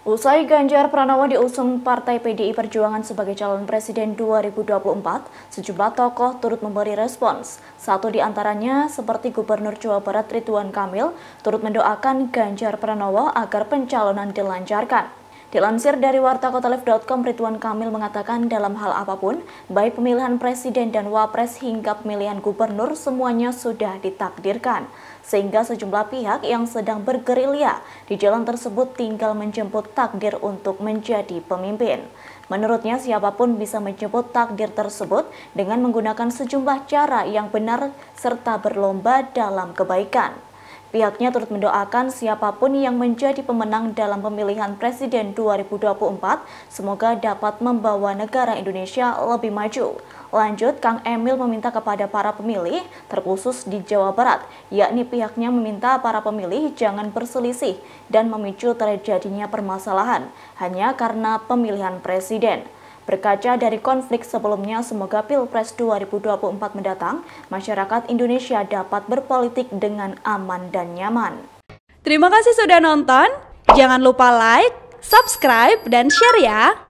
Usai Ganjar Pranowo diusung Partai PDI Perjuangan sebagai calon presiden 2024, sejumlah tokoh turut memberi respons. Satu di antaranya seperti Gubernur Jawa Barat Ridwan Kamil turut mendoakan Ganjar Pranowo agar pencalonan dilancarkan. Dilansir dari wartakotalif.com, Ridwan Kamil mengatakan dalam hal apapun, baik pemilihan presiden dan wapres hingga pemilihan gubernur semuanya sudah ditakdirkan. Sehingga sejumlah pihak yang sedang bergerilya di jalan tersebut tinggal menjemput takdir untuk menjadi pemimpin. Menurutnya siapapun bisa menjemput takdir tersebut dengan menggunakan sejumlah cara yang benar serta berlomba dalam kebaikan. Pihaknya turut mendoakan siapapun yang menjadi pemenang dalam pemilihan Presiden 2024 semoga dapat membawa negara Indonesia lebih maju. Lanjut, Kang Emil meminta kepada para pemilih, terkhusus di Jawa Barat, yakni pihaknya meminta para pemilih jangan berselisih dan memicu terjadinya permasalahan hanya karena pemilihan Presiden. Berkaca dari konflik sebelumnya, semoga Pilpres 2024 mendatang, masyarakat Indonesia dapat berpolitik dengan aman dan nyaman. Terima kasih sudah nonton. Jangan lupa like, subscribe, dan share ya!